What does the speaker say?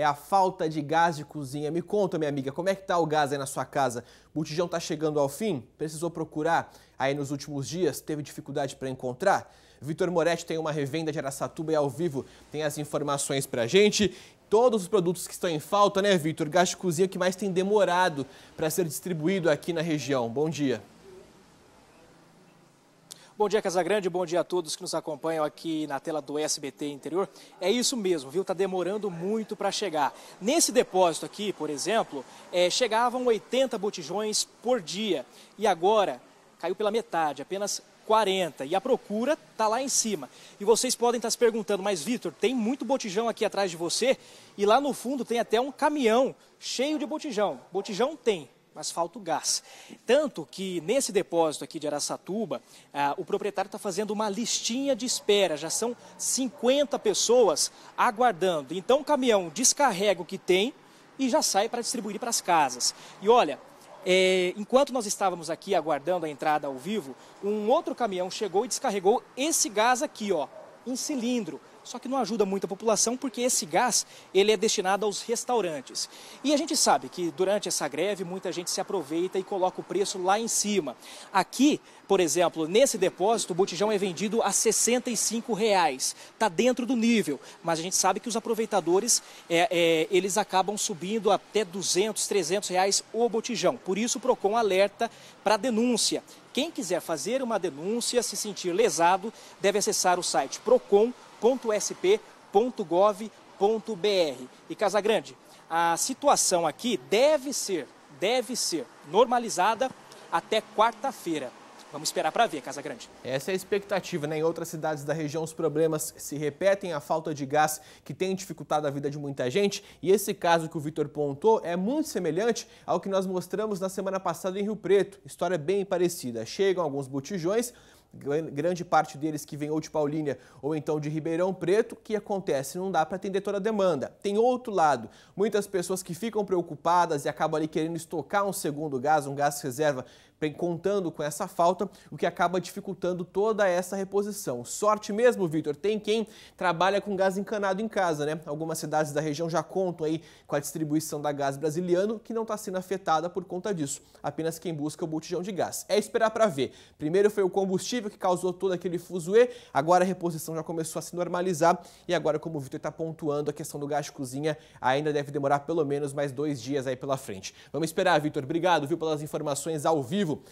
é a falta de gás de cozinha. Me conta, minha amiga, como é que tá o gás aí na sua casa? O botijão tá chegando ao fim? Precisou procurar aí nos últimos dias? Teve dificuldade para encontrar? Vitor Moretti tem uma revenda de Aracatuba e ao vivo tem as informações pra gente. Todos os produtos que estão em falta, né, Vitor? Gás de cozinha que mais tem demorado para ser distribuído aqui na região. Bom dia. Bom dia, Casagrande. Bom dia a todos que nos acompanham aqui na tela do SBT Interior. É isso mesmo, viu? Está demorando muito para chegar. Nesse depósito aqui, por exemplo, é, chegavam 80 botijões por dia. E agora caiu pela metade, apenas 40. E a procura está lá em cima. E vocês podem estar tá se perguntando, mas Vitor, tem muito botijão aqui atrás de você? E lá no fundo tem até um caminhão cheio de botijão. Botijão tem, mas falta o gás. Tanto que nesse depósito aqui de Araçatuba, ah, o proprietário está fazendo uma listinha de espera, já são 50 pessoas aguardando. Então o caminhão descarrega o que tem e já sai para distribuir para as casas. E olha, é, enquanto nós estávamos aqui aguardando a entrada ao vivo, um outro caminhão chegou e descarregou esse gás aqui, ó, em cilindro só que não ajuda muito a população porque esse gás ele é destinado aos restaurantes. E a gente sabe que durante essa greve muita gente se aproveita e coloca o preço lá em cima. Aqui, por exemplo, nesse depósito o botijão é vendido a R$ 65,00. reais. Está dentro do nível, mas a gente sabe que os aproveitadores é, é, eles acabam subindo até 200, 300 reais o botijão. Por isso o Procon alerta para denúncia. Quem quiser fazer uma denúncia, se sentir lesado, deve acessar o site procon.com www.sp.gov.br. E Casagrande, a situação aqui deve ser, deve ser normalizada até quarta-feira. Vamos esperar para ver, Casa Grande. Essa é a expectativa, né? Em outras cidades da região, os problemas se repetem, a falta de gás que tem dificultado a vida de muita gente. E esse caso que o Vitor pontou é muito semelhante ao que nós mostramos na semana passada em Rio Preto. História bem parecida. Chegam alguns botijões, grande parte deles que vem ou de Paulínia ou então de Ribeirão Preto, que acontece, não dá para atender toda a demanda. Tem outro lado, muitas pessoas que ficam preocupadas e acabam ali querendo estocar um segundo gás, um gás reserva, contando com essa falta, o que acaba dificultando toda essa reposição. Sorte mesmo, Vitor, tem quem trabalha com gás encanado em casa, né? Algumas cidades da região já contam aí com a distribuição da gás brasileiro, que não está sendo afetada por conta disso. Apenas quem busca o botijão de gás. É esperar para ver. Primeiro foi o combustível combustível que causou todo aquele fuzuê. Agora a reposição já começou a se normalizar e agora, como o Vitor está pontuando, a questão do gás de cozinha ainda deve demorar pelo menos mais dois dias aí pela frente. Vamos esperar, Vitor. Obrigado, viu, pelas informações ao vivo